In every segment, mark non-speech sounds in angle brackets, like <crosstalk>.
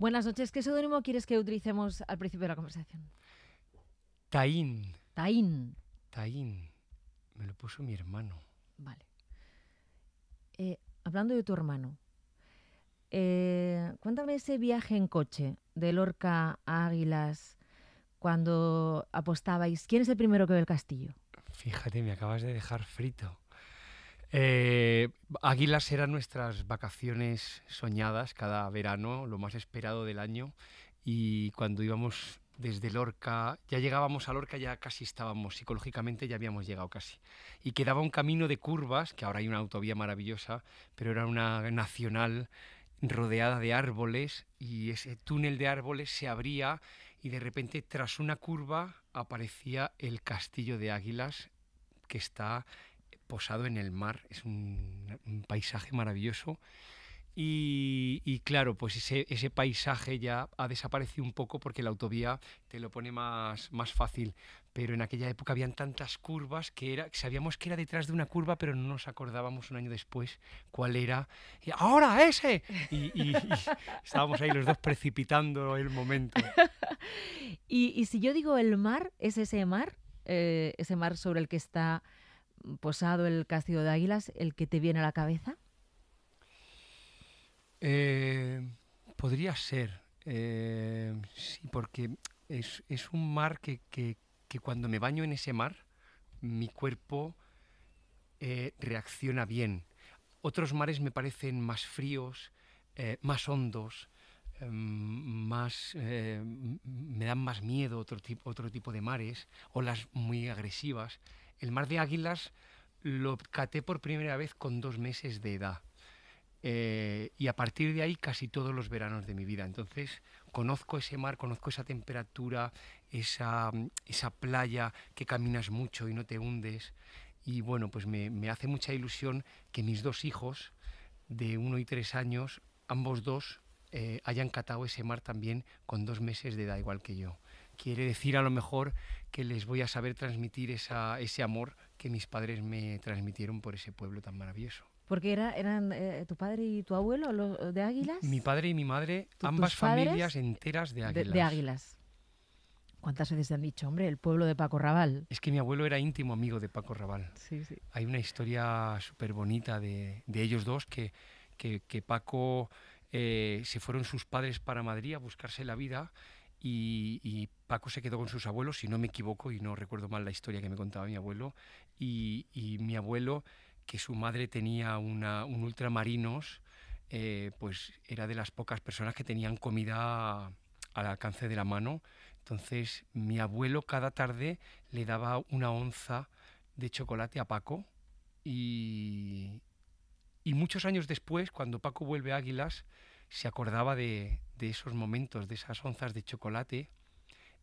Buenas noches. ¿Qué seudónimo quieres que utilicemos al principio de la conversación? Taín. Taín. Taín. Me lo puso mi hermano. Vale. Eh, hablando de tu hermano, eh, cuéntame ese viaje en coche de Lorca a Águilas cuando apostabais. ¿Quién es el primero que ve el castillo? Fíjate, me acabas de dejar frito. Eh, Águilas eran nuestras vacaciones soñadas cada verano, lo más esperado del año. Y cuando íbamos desde Lorca, ya llegábamos a Lorca, ya casi estábamos, psicológicamente ya habíamos llegado casi. Y quedaba un camino de curvas, que ahora hay una autovía maravillosa, pero era una nacional rodeada de árboles y ese túnel de árboles se abría y de repente tras una curva aparecía el castillo de Águilas que está posado en el mar. Es un, paisaje maravilloso. Y, claro, pues ese, paisaje ya ha desaparecido un poco porque la autovía te lo pone más, fácil. Pero en aquella época habían tantas curvas que era, sabíamos que era detrás de una curva, pero no nos acordábamos un año después cuál era. Y, ¡Ahora ese! Y, <laughs> estábamos ahí los dos precipitando el momento. <laughs> y, si yo digo el mar, ¿es ese mar? Eh, ese mar sobre el que está posado el Castillo de Águilas el que te viene a la cabeza? Eh, podría ser, eh, sí, porque es, un mar que, que, cuando me baño en ese mar, mi cuerpo eh, reacciona bien. Otros mares me parecen más fríos, más hondos, más me dan más miedo otro otro tipo de mares, olas muy agresivas. El mar de águilas lo caté por primera vez con dos meses de edad. Eh, y a partir de ahí casi todos los veranos de mi vida. Entonces conozco ese mar, conozco esa temperatura, esa, esa playa que caminas mucho y no te hundes. Y bueno, pues me, hace mucha ilusión que mis dos hijos, de uno y tres años, ambos dos, eh, hayan catado ese mar también con dos meses de edad igual que yo quiere decir a lo mejor que les voy a saber transmitir ese amor que mis padres me transmitieron por ese pueblo tan maravilloso. Porque era, eran eh, tu padre y tu abuelo los de Águilas. Mi padre y mi madre, ambas familias enteras de Águilas. ¿Cuántas veces han dicho, hombre, el pueblo de Paco Raval? Es que mi abuelo era íntimo amigo de Paco Raval. Sí, Hay una historia súper bonita de, ellos dos que, Paco eh, se fueron sus padres para Madrid a buscarse la vida y, Paco se quedó con sus abuelos, si no me equivoco y no recuerdo mal la historia que me contaba mi abuelo, y, mi abuelo, que su madre tenía un ultramarinos, eh, pues era de las pocas personas que tenían comida al alcance de la mano. Entonces mi abuelo cada tarde le daba una onza de chocolate a Paco y, y muchos años después, cuando Paco vuelve a Águilas, se acordaba de, de esos momentos, de esas onzas de chocolate,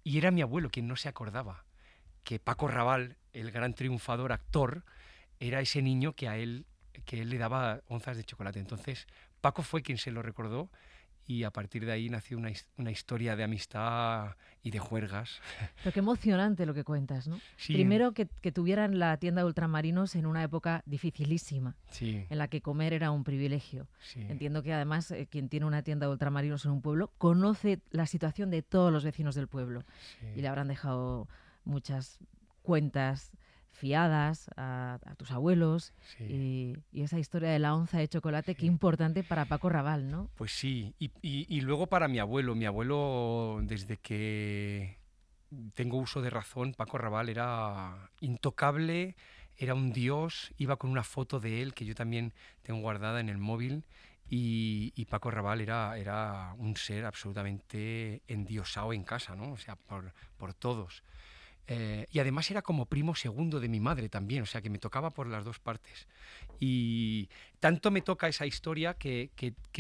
y era mi abuelo quien no se acordaba que Paco Raval, el gran triunfador actor, era ese niño que a él, que él le daba onzas de chocolate. Entonces, Paco fue quien se lo recordó y a partir de ahí nació una, una, historia de amistad y de juergas. <laughs> Pero qué emocionante lo que cuentas, ¿no? Primero que, tuvieran la tienda de ultramarinos en una época dificilísima, en la que comer era un privilegio. Entiendo que además eh, quien tiene una tienda de ultramarinos en un pueblo conoce la situación de todos los vecinos del pueblo y le habrán dejado muchas cuentas fiadas a, tus abuelos y, esa historia de la onza de chocolate, que qué importante para Paco Raval, ¿no? Pues sí, y, luego para mi abuelo, mi abuelo desde que tengo uso de razón, Paco Raval era intocable, era un dios, iba con una foto de él que yo también tengo guardada en el móvil y, Paco Raval era, era un ser absolutamente endiosado en casa, ¿no? O sea, por, por todos. Eh, y además era como primo segundo de mi madre también, o sea que me tocaba por las dos partes. Y tanto me toca esa historia que,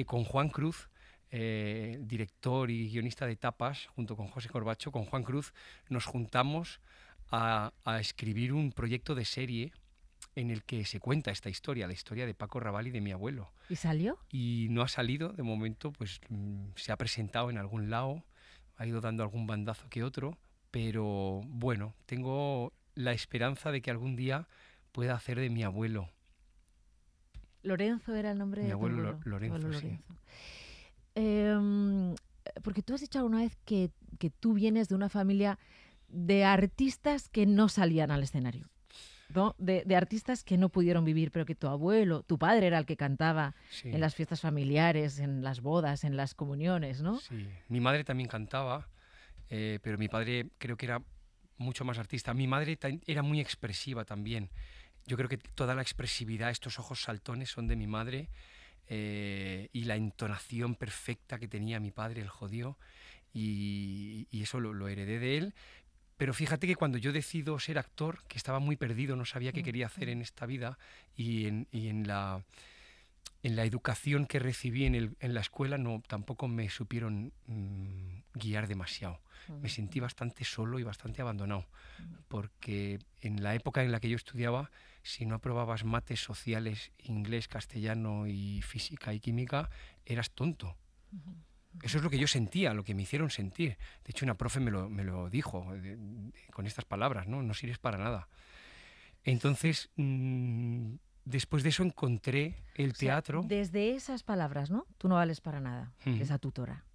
con Juan Cruz, eh, director y guionista de tapas, junto con José Corbacho, con Juan Cruz, nos juntamos a, a, escribir un proyecto de serie en el que se cuenta esta historia, la historia de Paco Raval y de mi abuelo. ¿Y salió? Y no ha salido, de momento, pues mm, se ha presentado en algún lado, ha ido dando algún bandazo que otro, pero bueno, tengo la esperanza de que algún día pueda hacer de mi abuelo. Lorenzo era el nombre de abuelo, abuelo. Lorenzo, sí. Em, porque tú has dicho alguna vez que, tú vienes de una familia de artistas que no salían al escenario. De, artistas que no pudieron vivir, pero que tu abuelo, tu padre era el que cantaba en las fiestas familiares, en las bodas, en las comuniones, ¿no? Sí, mi madre también cantaba eh, pero mi padre creo que era mucho más artista. Mi madre era muy expresiva también. Yo creo que toda la expresividad, estos ojos saltones son de mi madre eh, y la entonación perfecta que tenía mi padre, el jodío y, eso lo, heredé de él, pero fíjate que cuando yo decido ser actor, que estaba muy perdido, no sabía qué mm. quería hacer en esta vida y en la en la educación que recibí en, la escuela no, tampoco me supieron mm, guiar demasiado. Me sentí bastante solo y bastante abandonado, porque en la época en la que yo estudiaba, si no aprobabas mates sociales, inglés, castellano y física y química, eras tonto. Eso es lo que yo sentía, lo que me hicieron sentir. De hecho, una profe me lo, dijo con estas palabras, ¿no? No sirves para nada. Entonces, mm, después de eso encontré el teatro. desde esas palabras, ¿no? Tú no vales para nada, esa tutora.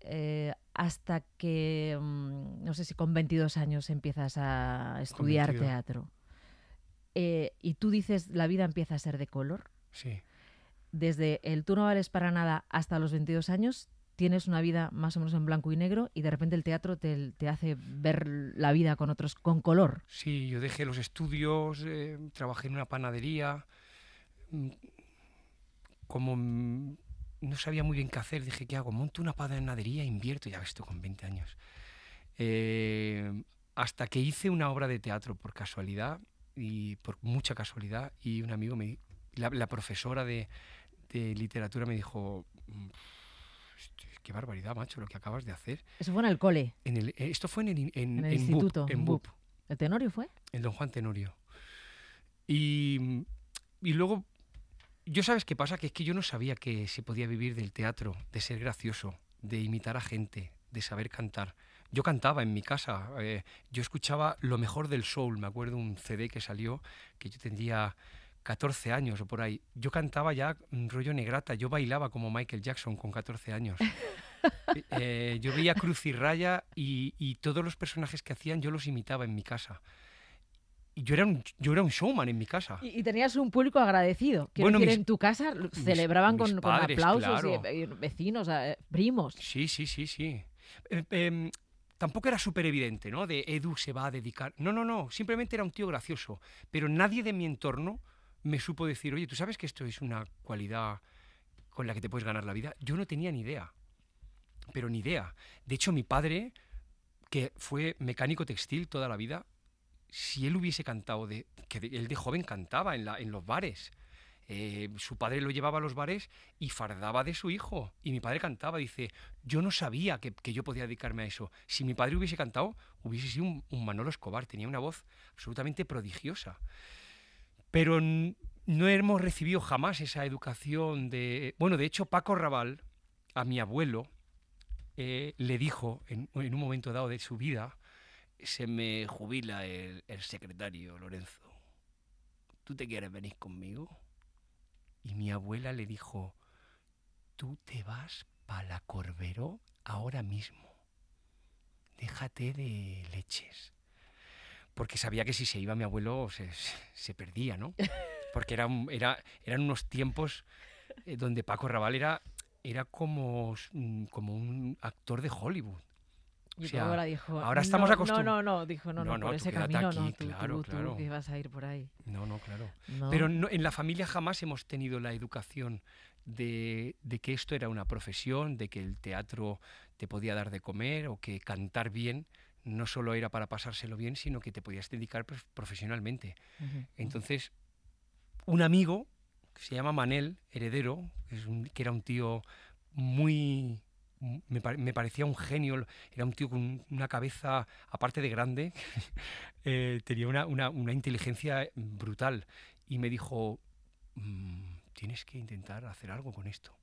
Eh, hasta que, mm, no sé si con 22 años empiezas a estudiar teatro. Eh, y tú dices, la vida empieza a ser de color. Sí. Desde el tú no vales para nada hasta los 22 años, tienes una vida más o menos en blanco y negro y de repente el teatro te, hace ver la vida con otros con color. Sí, yo dejé los estudios, eh, trabajé en una panadería, mm, como mm, no sabía muy bien qué hacer, dije, ¿qué hago? Monto una panadería, e invierto, ya ves tú, con 20 años. Eh, hasta que hice una obra de teatro por casualidad y por mucha casualidad y un amigo me la, profesora de, de literatura me dijo mm, qué barbaridad, macho, lo que acabas de hacer. Eso fue en el cole. En eh, esto fue en, el, instituto. en BUP. ¿El Tenorio fue? En Don Juan Tenorio. Y, y luego, yo sabes qué pasa, que es que yo no sabía que se podía vivir del teatro, de ser gracioso, de imitar a gente, de saber cantar. Yo cantaba en mi casa, eh, yo escuchaba lo mejor del soul, me acuerdo un CD que salió, que yo tendría 14 años o por ahí. Yo cantaba ya un mm, rollo negrata, yo bailaba como Michael Jackson con 14 años. <laughs> Eh, yo veía Cruz y Raya y, todos los personajes que hacían yo los imitaba en mi casa. Y yo era un, yo era un showman en mi casa. Y, tenías un público agradecido. Que en tu casa celebraban con, aplausos, y, eh, vecinos, eh, primos. Sí, sí, sí, sí. Em, tampoco era súper evidente, ¿no? De Edu se va a dedicar. No, no, no. Simplemente era un tío gracioso. Pero nadie de mi entorno me supo decir, oye, ¿tú sabes que esto es una cualidad con la que te puedes ganar la vida? Yo no tenía ni idea, pero ni idea. De hecho, mi padre, que fue mecánico textil toda la vida, si él hubiese cantado, de, que él de joven cantaba en, la, en los bares, eh, su padre lo llevaba a los bares y fardaba de su hijo. Y mi padre cantaba, dice, yo no sabía que, yo podía dedicarme a eso. Si mi padre hubiese cantado, hubiese sido un Manolo Escobar, tenía una voz absolutamente prodigiosa. Pero no hemos recibido jamás esa educación de... Bueno, de hecho, Paco Raval, a mi abuelo, eh, le dijo en, un momento dado de su vida, se me jubila el, secretario Lorenzo, ¿tú te quieres venir conmigo? Y mi abuela le dijo, tú te vas para la Corbero ahora mismo, déjate de leches porque sabía que si se iba mi abuelo se, se perdía, ¿no? Porque era, era, eran unos tiempos eh, donde Paco Raval era, era como, mm, como un actor de Hollywood. Y o sea, ahora dijo, ahora estamos acostumbrados. No, no, no, dijo, no, no, no por ese camino aquí, no, tú, claro, tú, claro. que vas a ir por ahí. No, no, claro. No. Pero en la familia jamás hemos tenido la educación de, de, que esto era una profesión, de que el teatro te podía dar de comer o que cantar bien no solo era para pasárselo bien, sino que te podías dedicar profesionalmente. Entonces, un amigo que se llama Manel Heredero, que, era un tío muy... Me, parecía un genio, era un tío con una cabeza, aparte de grande, <laughs> eh, tenía una, inteligencia brutal. Y me dijo, mm, tienes que intentar hacer algo con esto.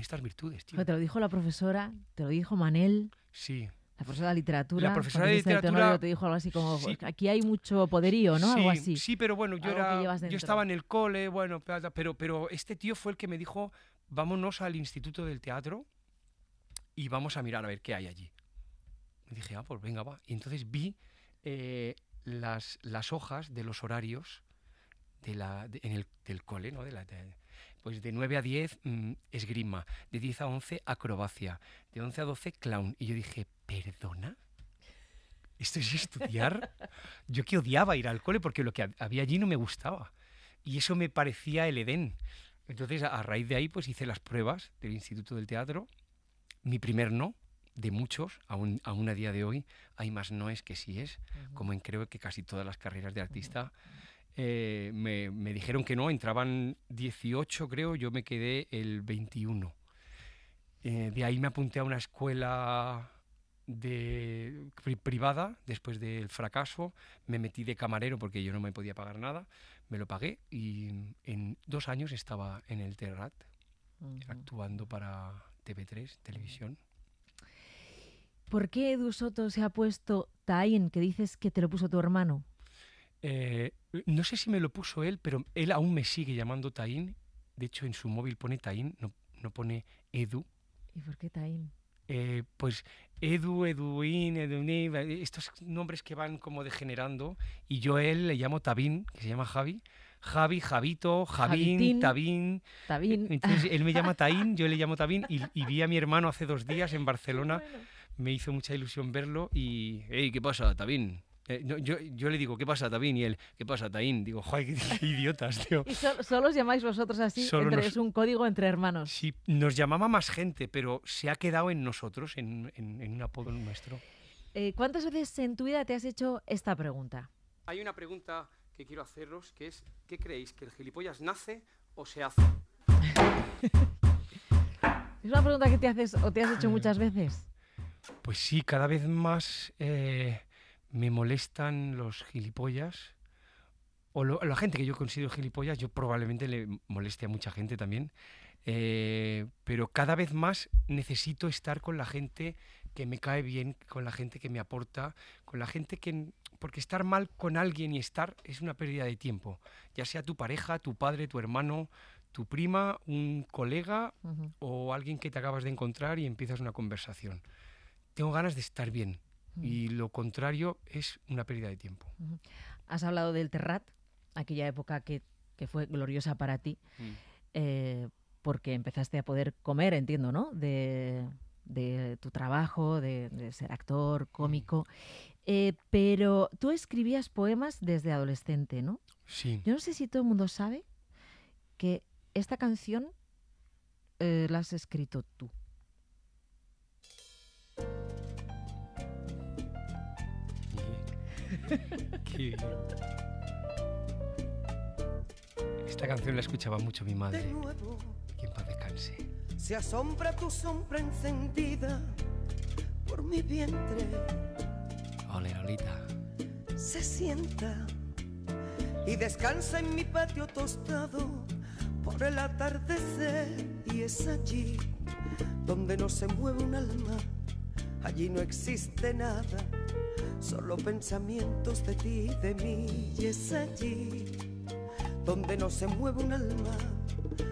estas virtudes, tío. te lo dijo la profesora, te lo dijo Manel. Sí. La profesora de literatura. La profesora de literatura. Te dijo algo así como: aquí hay mucho poderío, ¿no? Sí, algo así. Sí, pero bueno, yo, estaba en el cole, bueno, pero, pero este tío fue el que me dijo: vámonos al Instituto del Teatro y vamos a mirar a ver qué hay allí. Y dije, ah, pues venga, va. Y entonces vi eh, las, las hojas de los horarios de la, el, del cole, ¿no? Pues de 9 a 10, mm, esgrima. De 10 a 11, acrobacia. De 11 a 12, clown. Y yo dije, ¿perdona? ¿Esto es estudiar? <laughs> yo que odiaba ir al cole porque lo que había allí no me gustaba. Y eso me parecía el Edén. Entonces, a raíz de ahí, pues hice las pruebas del Instituto del Teatro. Mi primer no, de muchos, aún, a día de hoy, hay más noes que sí es, como en creo que casi todas las carreras de artista. Eh, me, dijeron que no, entraban 18 creo, yo me quedé el 21. Eh, de ahí me apunté a una escuela de, privada después del fracaso, me metí de camarero porque yo no me podía pagar nada, me lo pagué y en dos años estaba en el Terrat actuando para TV3, televisión. ¿Por qué Edu Soto se ha puesto Tain, que dices que te lo puso tu hermano? Eh, no sé si me lo puso él, pero él aún me sigue llamando Taín. De hecho, en su móvil pone Taín, no, pone Edu. ¿Y por qué Taín? Eh, pues Edu, Eduín, Eduín, estos nombres que van como degenerando. Y yo a él le llamo Tabín, que se llama Javi. Javi, Javito, Javín, Tabín. Tabín. Entonces él me llama Taín, <laughs> yo le llamo Tabín. Y, vi a mi hermano hace dos días en Barcelona. Me hizo mucha ilusión verlo y. qué pasa, Tabín! Eh, yo, le digo, ¿qué pasa, Tabín? Y él, ¿qué pasa, Taín? Digo, joder, qué, <laughs> idiotas, tío. ¿Y solo os llamáis vosotros así? Entre, es un código entre hermanos. Sí, nos llamaba más gente, pero se ha quedado en nosotros, en, un apodo nuestro. Eh, ¿Cuántas veces en tu vida te has hecho esta pregunta? Hay una pregunta que quiero haceros, que es, ¿qué creéis? ¿Que el gilipollas nace o se hace? <laughs> es una pregunta que te haces o te has hecho eh, muchas veces. Pues sí, cada vez más me molestan los gilipollas o la gente que yo considero gilipollas, yo probablemente le moleste a mucha gente también, eh, pero cada vez más necesito estar con la gente que me cae bien, con la gente que me aporta, con la gente que... Porque estar mal con alguien y estar es una pérdida de tiempo, ya sea tu pareja, tu padre, tu hermano, tu prima, un colega o alguien que te acabas de encontrar y empiezas una conversación. Tengo ganas de estar bien, y lo contrario es una pérdida de tiempo. Has hablado del Terrat, aquella época que, que fue gloriosa para ti, mm. eh, porque empezaste a poder comer, entiendo, ¿no? De, de tu trabajo, de, ser actor, mm. cómico. Eh, pero tú escribías poemas desde adolescente, ¿no? Sí. Yo no sé si todo el mundo sabe que esta canción eh, la has escrito tú. <laughs> Esta canción la escuchaba mucho mi madre. ¿Quién va paz Se asombra tu sombra encendida por mi vientre. Ole, Lolita. Se sienta y descansa en mi patio tostado por el atardecer. Y es allí donde no se mueve un alma Allí no existe nada, solo pensamientos de ti y de mí. Y es allí donde no se mueve un alma,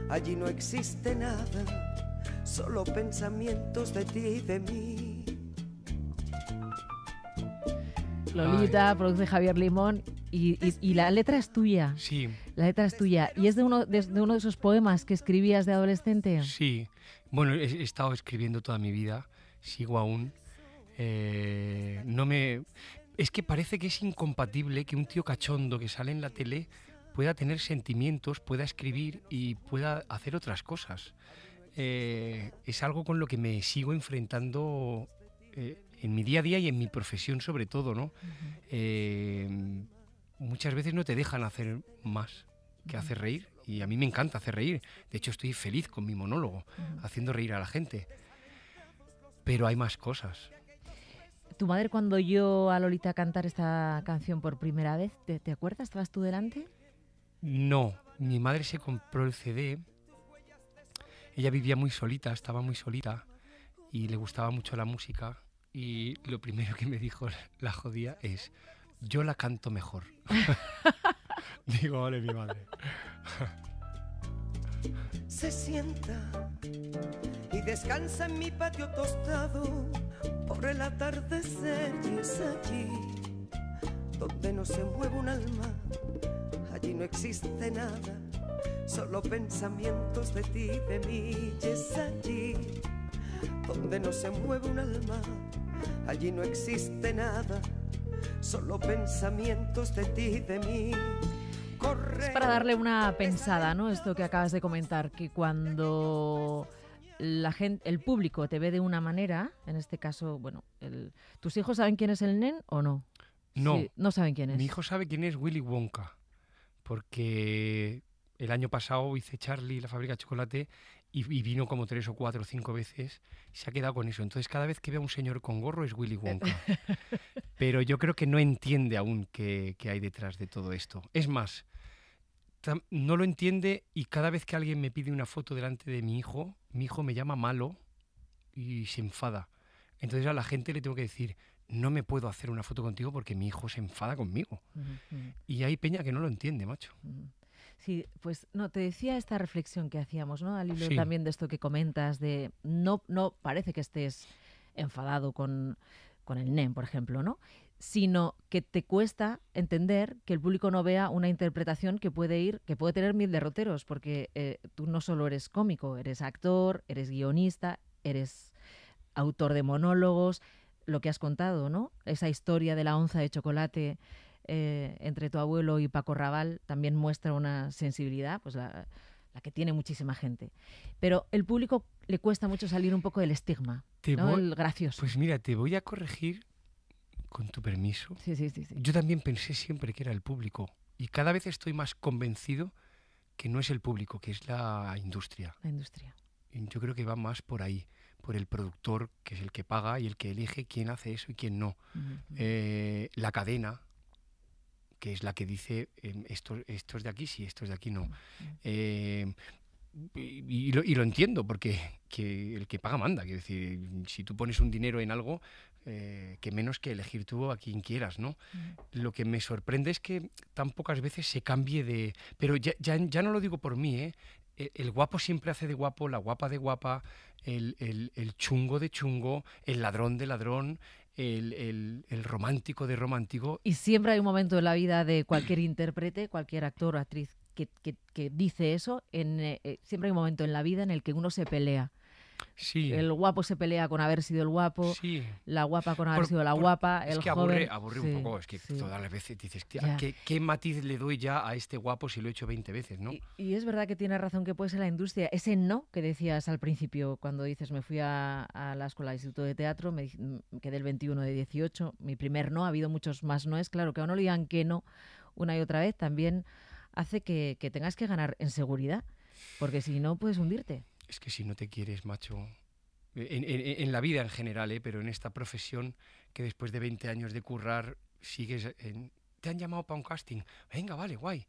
allí no existe nada, solo pensamientos de ti y de mí. Lolita, produce Javier Limón y, la letra es tuya. Sí. La letra es tuya. ¿Y es de uno de, esos poemas que escribías de adolescente? Sí. Bueno, he estado escribiendo toda mi vida sigo aún. Eh, no me. Es que parece que es incompatible que un tío cachondo que sale en la tele pueda tener sentimientos, pueda escribir y pueda hacer otras cosas. Eh, es algo con lo que me sigo enfrentando eh, en mi día a día y en mi profesión sobre todo, ¿no? muchas veces no te dejan hacer más que hacer reír y a mí me encanta hacer reír. De hecho, estoy feliz con mi monólogo, haciendo reír a la gente pero hay más cosas. Tu madre cuando oyó a Lolita cantar esta canción por primera vez, ¿te, acuerdas? ¿Estabas tú delante? No, mi madre se compró el CD. Ella vivía muy solita, estaba muy solita y le gustaba mucho la música. Y lo primero que me dijo <laughs> la jodía es, yo la canto mejor. <laughs> Digo, vale, mi madre. se sienta descansa en mi patio tostado por el atardecer y es allí donde no se mueve un alma, allí no existe nada, solo pensamientos de ti, de mí y es allí donde no se mueve un alma, allí no existe nada, solo pensamientos de ti, de mí. es para darle una pensada, ¿no? Esto que acabas de comentar, que cuando la gente, el público te ve de una manera, en este caso, bueno, ¿tus hijos saben quién es el nen o no? No. no saben quién es. Mi hijo sabe quién es Willy Wonka, porque el año pasado hice Charlie, la fábrica de chocolate, y, vino como tres o cuatro o cinco veces y se ha quedado con eso. Entonces cada vez que ve a un señor con gorro es Willy Wonka. <laughs> Pero yo creo que no entiende aún qué hay detrás de todo esto. Es más, no lo entiende y cada vez que alguien me pide una foto delante de mi hijo, mi hijo me llama malo y se enfada. Entonces a la gente le tengo que decir, no me puedo hacer una foto contigo porque mi hijo se enfada conmigo. Y hay peña que no lo entiende, macho. Sí, pues no, te decía esta reflexión que hacíamos, ¿no? Al también de esto que comentas, de no, no parece que estés enfadado con, con el NEM, por ejemplo, ¿no? sino que te cuesta entender que el público no vea una interpretación que puede ir, que puede tener mil derroteros, porque eh, tú no solo eres cómico, eres actor, eres guionista, eres autor de monólogos, lo que has contado, ¿no? Esa historia de la onza de chocolate eh, entre tu abuelo y Paco Raval también muestra una sensibilidad, pues la, que tiene muchísima gente. Pero el público le cuesta mucho salir un poco del estigma, ¿no? gracioso. Pues mira, te voy a corregir con tu permiso. Sí, sí, sí, Yo también pensé siempre que era el público. Y cada vez estoy más convencido que no es el público, que es la industria. La industria. yo creo que va más por ahí, por el productor, que es el que paga y el que elige quién hace eso y quién no. Eh, la cadena, que es la que dice eh, esto estos, de aquí sí, es de aquí no. Eh, y, lo, entiendo, porque el que paga manda. Quiero decir, si tú pones un dinero en algo, eh, que menos que elegir tú a quien quieras, ¿no? Lo que me sorprende es que tan pocas veces se cambie de... Pero ya, no lo digo por mí, ¿eh? e, El, guapo siempre hace de guapo, la guapa de guapa, el, chungo de chungo, el ladrón de ladrón, el, romántico de romántico. Y siempre hay un momento en la vida de cualquier intérprete, cualquier actor o actriz que, dice eso, en, eh, siempre hay un momento en la vida en el que uno se pelea el guapo se pelea con haber sido el guapo, la guapa con haber sido la guapa. Es que aburre, aburre un poco, es que todas las veces dices, ¿qué, matiz le doy ya a este guapo si lo he hecho 20 veces? ¿no? Y, es verdad que tiene razón que puede ser la industria. Ese no que decías al principio, cuando dices, me fui a, la escuela Instituto de Teatro, me, mm, quedé el 21 de 18, mi primer no, ha habido muchos más noes, claro, que a uno le digan que no una y otra vez también hace que tengas que ganar en seguridad, porque si no puedes hundirte es que si no te quieres, macho, en, la vida en general, eh, pero en esta profesión que después de 20 años de currar sigues en... Te han llamado para un casting, venga, vale, guay.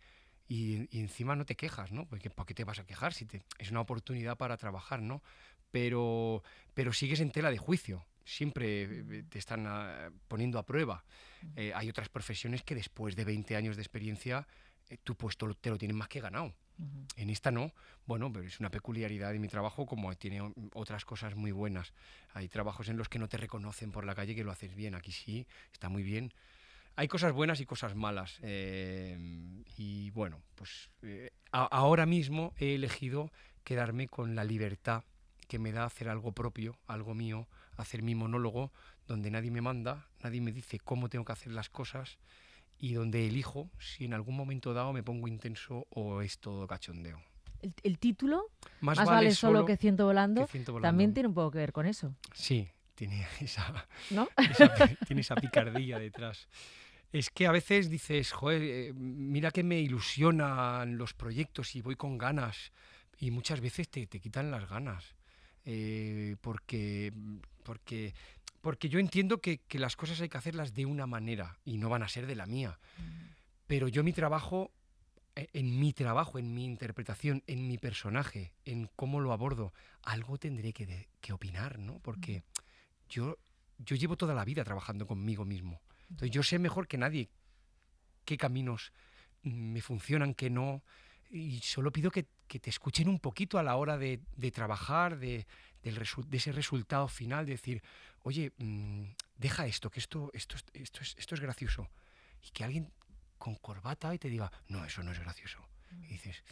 Y, encima no te quejas, ¿no? Porque ¿para qué te vas a quejar si es una oportunidad para trabajar, ¿no? Pero, pero sigues en tela de juicio, siempre eh, te están ah, poniendo a prueba. Eh, hay otras profesiones que después de 20 años de experiencia, tu puesto te lo tienen más que ganado. En esta no, bueno, pero es una peculiaridad de mi trabajo como tiene otras cosas muy buenas. Hay trabajos en los que no te reconocen por la calle que lo haces bien, aquí sí, está muy bien. Hay cosas buenas y cosas malas. Eh, y bueno, pues eh, ahora mismo he elegido quedarme con la libertad que me da hacer algo propio, algo mío, hacer mi monólogo donde nadie me manda, nadie me dice cómo tengo que hacer las cosas y donde elijo si en algún momento dado me pongo intenso o es todo cachondeo. El, título, más, vale, solo que ciento, volando, también tiene un poco que ver con eso. Sí, tiene <laughs> <laughs> esa, picardía detrás. Es que a veces dices, joder, eh, mira que me ilusionan los proyectos y voy con ganas. Y muchas veces te, quitan las ganas. Eh, porque, porque porque yo entiendo que, las cosas hay que hacerlas de una manera y no van a ser de la mía. Pero yo mi trabajo, eh, en mi trabajo, en mi interpretación, en mi personaje, en cómo lo abordo, algo tendré que, opinar, ¿no? Porque yo, yo llevo toda la vida trabajando conmigo mismo. Entonces yo sé mejor que nadie qué caminos me funcionan, qué no. Y solo pido que, te escuchen un poquito a la hora de trabajar, de, de ese resultado final, de decir, oye, mm, deja esto, que esto, esto, esto, es, esto es gracioso. Y que alguien con corbata y te diga, no, eso no es gracioso. Y dices,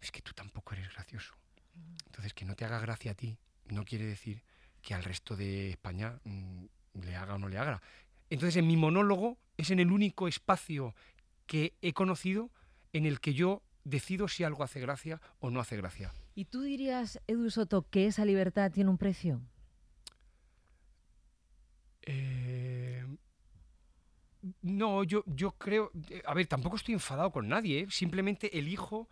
es que tú tampoco eres gracioso. Entonces, que no te haga gracia a ti no quiere decir que al resto de España mm, le haga o no le haga. Entonces, en mi monólogo es en el único espacio que he conocido en el que yo decido si algo hace gracia o no hace gracia. ¿Y tú dirías, Edu Soto, que esa libertad tiene un precio? Eh, no, yo, yo creo... Eh, a ver, tampoco estoy enfadado con nadie, ¿eh? simplemente elijo...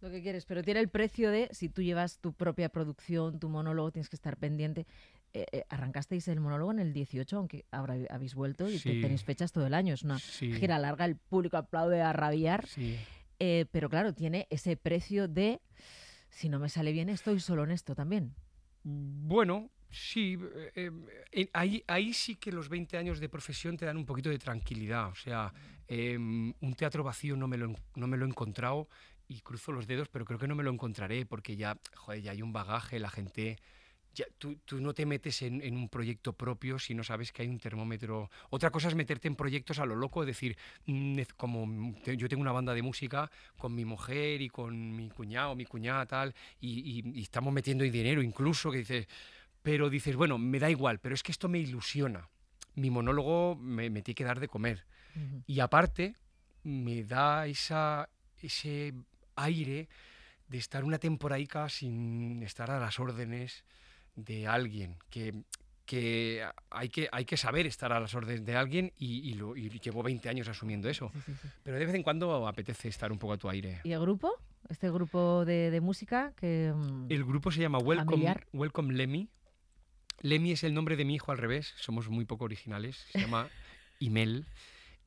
Lo que quieres, pero tiene el precio de, si tú llevas tu propia producción, tu monólogo, tienes que estar pendiente. arrancasteis el monólogo en el 18, aunque ahora habéis vuelto y tenéis fechas todo el año. Es una gira larga, el público aplaude a rabiar. Sí. Eh, pero claro, tiene ese precio de, si no me sale bien estoy solo en esto también. Bueno, sí, eh, eh, ahí, sí que los 20 años de profesión te dan un poquito de tranquilidad, o sea, em, un teatro vacío no me lo, no me lo he encontrado y cruzo los dedos, pero creo que no me lo encontraré porque ya, ya hay un bagaje, la gente tú, no te metes en, un proyecto propio si no sabes que hay un termómetro. Otra cosa es meterte en proyectos a lo loco, es decir, mm, como yo tengo una banda de música con mi mujer y con mi cuñado, mi cuñada, tal, y, estamos metiendo dinero incluso, que dices, pero dices, bueno, me da igual, pero es que esto me ilusiona. Mi monólogo me, tiene que dar de comer. Y aparte, me da esa, ese aire de estar una temporaica sin estar a las órdenes de alguien, que, hay, que hay que saber estar a las órdenes de alguien y, y, llevo 20 años asumiendo eso. Pero de vez en cuando apetece estar un poco a tu aire. ¿Y el grupo? Este grupo de, música que... Mm, el grupo se llama Welcome, Welcome Lemmy. Lemmy es el nombre de mi hijo al revés, somos muy poco originales, se llama <laughs> Imel.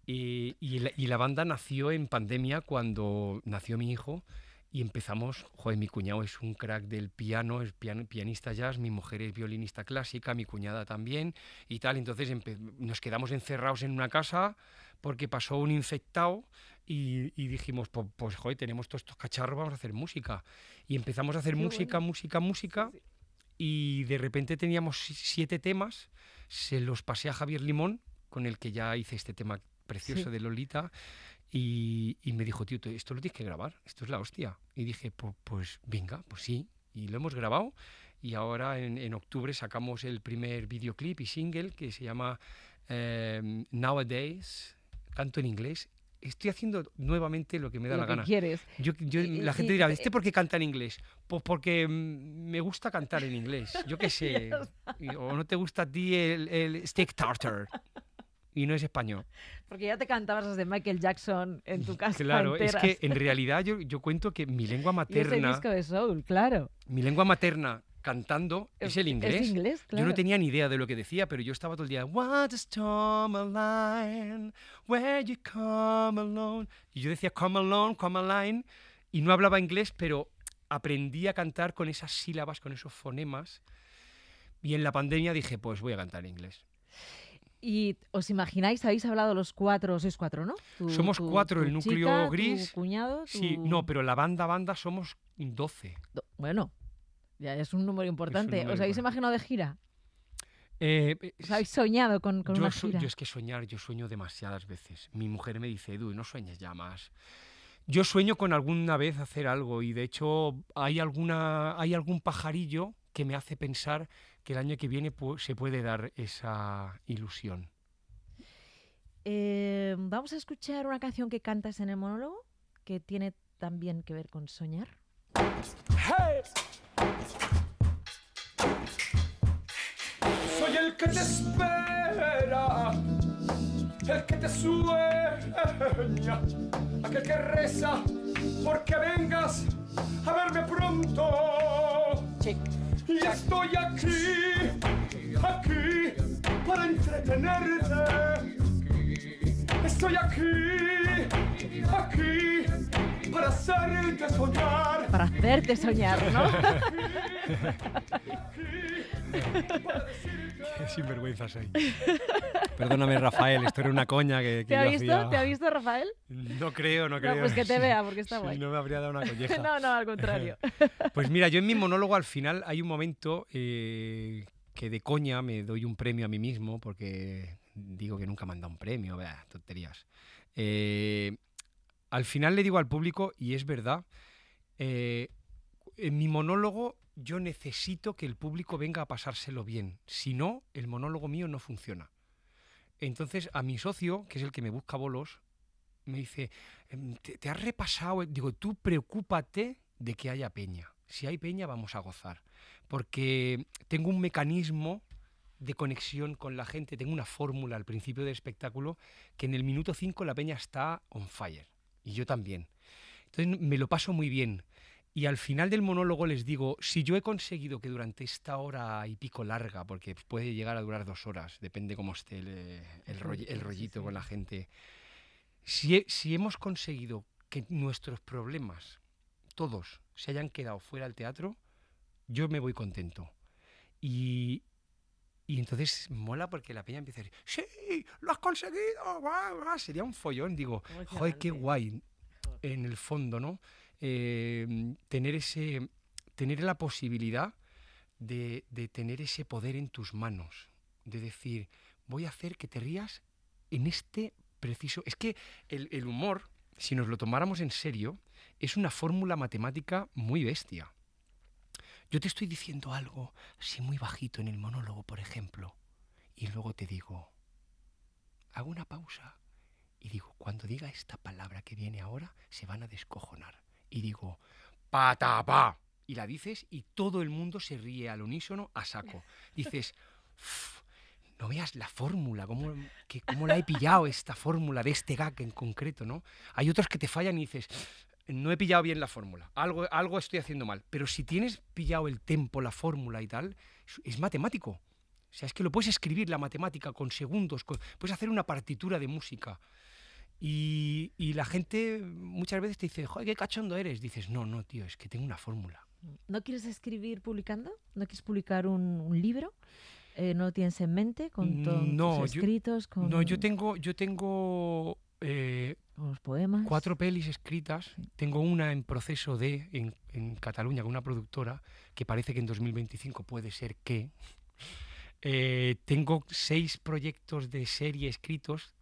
Y, y la banda nació en pandemia cuando nació mi hijo y empezamos, joder, mi cuñado es un crack del piano, es pianista jazz, mi mujer es violinista clásica, mi cuñada también y tal. Entonces nos quedamos encerrados en una casa porque pasó un infectado y, dijimos, pues, pues, joder, tenemos todos estos cacharros, vamos a hacer música. Y empezamos a hacer música, música, música, Y de repente teníamos siete temas, se los pasé a Javier Limón, con el que ya hice este tema precioso de Lolita y, me dijo, tío, esto lo tienes que grabar, esto es la hostia. Y dije, pues, venga, pues sí. Y lo hemos grabado y ahora en, octubre sacamos el primer videoclip y single que se llama em, Nowadays, canto en inglés. Estoy haciendo nuevamente lo que me da la gana. quieres. la gente dirá, ¿este por qué canta en inglés? Pues porque mm, me gusta cantar en inglés, yo qué <laughs> sé. o no te gusta a ti el, el steak tartar y no es español. Porque ya te cantabas las de Michael Jackson en tu casa. Claro, es que en realidad yo, yo cuento que mi lengua <laughs> materna. Es el disco de soul, claro. Mi lengua materna cantando es el inglés. Es inglés claro. Yo no tenía ni idea de lo que decía, pero yo estaba todo el día. What is where you come alone. Y yo decía come alone, come alone. Y no hablaba inglés, pero aprendí a cantar con esas sílabas, con esos fonemas. Y en la pandemia dije, pues voy a cantar en inglés. ¿Y os imagináis? Habéis hablado los cuatro, sois cuatro, ¿no? somos cuatro, el núcleo gris. Tu cuñado, Sí, no, pero la banda banda somos doce. bueno, ya es un número importante. ¿Os habéis imaginado de gira? Eh, ¿Habéis soñado con, una gira? Yo es que soñar, yo sueño demasiadas veces. Mi mujer me dice, Edu, no sueñes ya más. Yo sueño con alguna vez hacer algo y de hecho hay, alguna, hay algún pajarillo que me hace pensar que el año que viene se puede dar esa ilusión. Eh, vamos a escuchar una canción que cantas en el monólogo, que tiene también que ver con soñar. Soy el que te espera, el que te sueña, aquel que reza porque vengas a verme pronto y estoy aquí, aquí para entretenerte. Estoy aquí, aquí para hacerte soñar. Para hacerte soñar, ¿no? <laughs> <laughs> Qué sinvergüenza hay? Perdóname, Rafael, esto era una coña que, ¿Te, ha visto? ¿Te ha visto, Rafael? No creo, no creo. No, pues que te vea, porque está bueno. Y No me habría dado una colleja. <laughs> no, no, al contrario. pues mira, yo en mi monólogo al final hay un momento eh, que de coña me doy un premio a mí mismo, porque digo que nunca me han dado un premio, vea, tonterías. Eh, al final le digo al público, y es verdad, eh, en mi monólogo yo necesito que el público venga a pasárselo bien. Si no, el monólogo mío no funciona. Entonces a mi socio, que es el que me busca bolos, me dice, em, te, has repasado, digo, tú preocúpate de que haya peña. Si hay peña vamos a gozar, porque tengo un mecanismo de conexión con la gente, tengo una fórmula al principio del espectáculo que en el minuto 5 la peña está on fire y yo también. Entonces me lo paso muy bien. Y al final del monólogo les digo, si yo he conseguido que durante esta hora y pico larga, porque puede llegar a durar dos horas, depende cómo esté el, el, rollito con la gente, si, si hemos conseguido que nuestros problemas, todos, se hayan quedado fuera del teatro, yo me voy contento. Y, y entonces mola porque la peña empieza a decir, sí, lo has conseguido, sería un follón. Digo, joder, qué guay, en el fondo, ¿no? Em, tener, ese, tener la posibilidad de, tener ese poder en tus manos, de decir, voy a hacer que te rías en este preciso... Es que el, el humor, si nos lo tomáramos en serio, es una fórmula matemática muy bestia. Yo te estoy diciendo algo así muy bajito en el monólogo, por ejemplo, y luego te digo, hago una pausa y digo, cuando diga esta palabra que viene ahora, se van a descojonar. Y digo, pa Y la dices y todo el mundo se ríe al unísono a saco. Dices, no veas la fórmula, cómo, que, cómo la he pillado esta fórmula de este gag en concreto, ¿no? Hay otros que te fallan y dices, no he pillado bien la fórmula, algo, algo estoy haciendo mal, pero si tienes pillado el tempo, la fórmula y tal, es matemático. O sea, es que lo puedes escribir la matemática con segundos, puedes hacer una partitura de música. Y, y, la gente muchas veces te dice, joder, qué cachondo eres. Dices, no, no, tío, es que tengo una fórmula. ¿No quieres escribir publicando? ¿No quieres publicar un, libro? Eh, ¿No lo tienes en mente con mm, todos escritos? No, yo tengo, yo tengo eh, poemas. Cuatro pelis escritas. Tengo una en proceso de, en, Cataluña, con una productora, que parece que en 2025 puede ser que. <laughs> Eh, tengo seis proyectos de serie escritos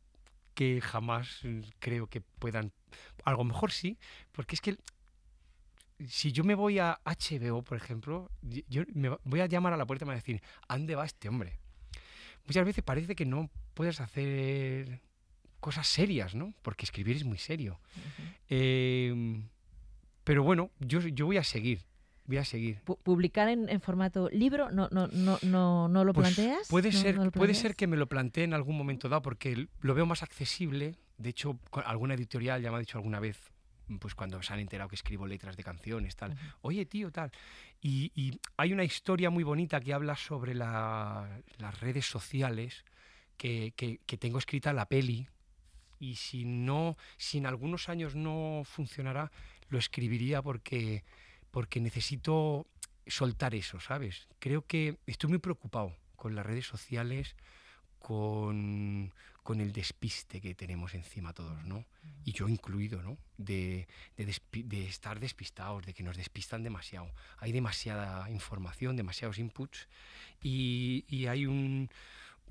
que jamás mm, creo que puedan. A lo mejor sí, porque es que si yo me voy a HBO, por ejemplo, yo me voy a llamar a la puerta y me voy a decir, ¿a va este hombre? Muchas veces parece que no puedes hacer cosas serias, ¿no? Porque escribir es muy serio. Em, pero bueno, yo, yo voy a seguir. Voy a seguir. ¿Publicar en, formato libro no, no, no, no, no lo pues planteas? Puede, ser, puede ser que me lo plantee en algún momento dado porque lo veo más accesible. De hecho, alguna editorial ya me ha dicho alguna vez, mm, pues cuando se han enterado que escribo letras de canciones, tal, oye tío, tal. Y, hay una historia muy bonita que habla sobre las redes sociales que, que tengo escrita la peli y si no, si en algunos años no funcionará, lo escribiría porque, porque necesito soltar eso, ¿sabes? Creo que estoy muy preocupado con las redes sociales, con, con el despiste que tenemos encima todos, ¿no? Mm. Y yo incluido, ¿no? De, de, de, estar despistados, de que nos despistan demasiado. Hay demasiada información, demasiados inputs y, y hay un,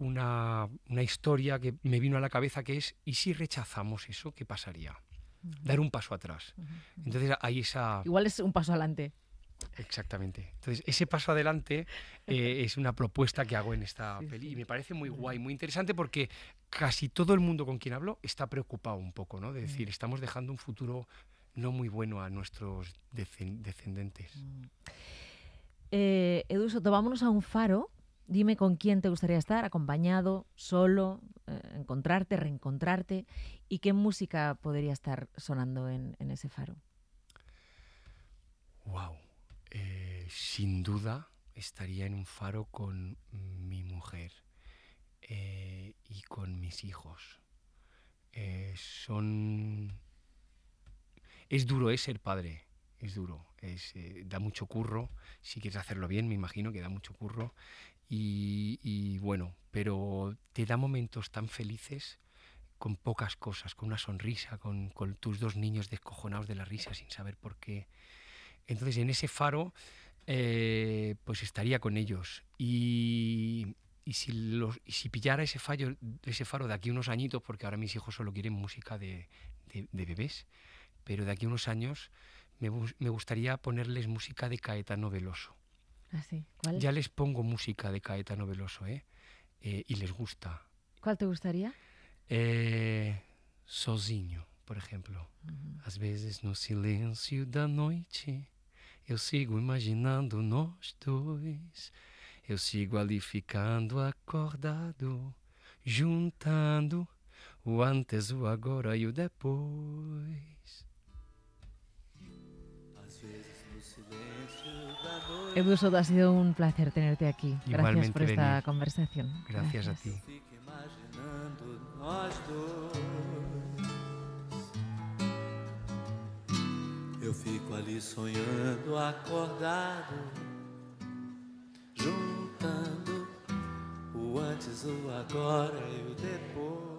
una, historia que me vino a la cabeza que es, ¿y si rechazamos eso? ¿Qué pasaría? Dar un paso atrás. Entonces hay esa... Igual es un paso adelante. Exactamente. Entonces, ese paso adelante eh, <laughs> es una propuesta que hago en esta peli y me parece muy guay, muy interesante porque casi todo el mundo con quien hablo está preocupado un poco, ¿no? De decir, estamos dejando un futuro no muy bueno a nuestros descendentes. Eh, tomámonos a un faro Dime con quién te gustaría estar, acompañado, solo, eh, encontrarte, reencontrarte y qué música podría estar sonando en, ese faro. Wow, eh, sin duda estaría en un faro con mi mujer eh, y con mis hijos. son, es duro, es ser padre es duro, da mucho curro, si quieres hacerlo bien, me imagino que da mucho curro, y, bueno, pero te da momentos tan felices con pocas cosas, con una sonrisa, con, tus dos niños descojonados de la risa sin saber por qué. Entonces en ese faro eh, pues estaría con ellos y, si los, si pillara ese, fallo, ese faro de aquí unos añitos, porque ahora mis hijos solo quieren música de, de, bebés, pero de aquí unos años me, me gustaría ponerles música de Caetano Veloso Ah, sí. ¿Cuál? Ya les pongo música de Caetano Veloso, ¿eh? eh y les gusta. ¿Cuál te gustaría? Eh, sozinho, por ejemplo. Uh -huh. Às vezes no silêncio da noite, eu sigo imaginando nós dois. Eu sigo ali ficando acordado, juntando o antes, o agora e o depois. Eusoto, eh, ha sido un placer tenerte aquí. Gracias por esta conversación. Gracias, Gracias, a ti. Eu fico ali sonhando acordado, juntando o antes, o agora e o depois.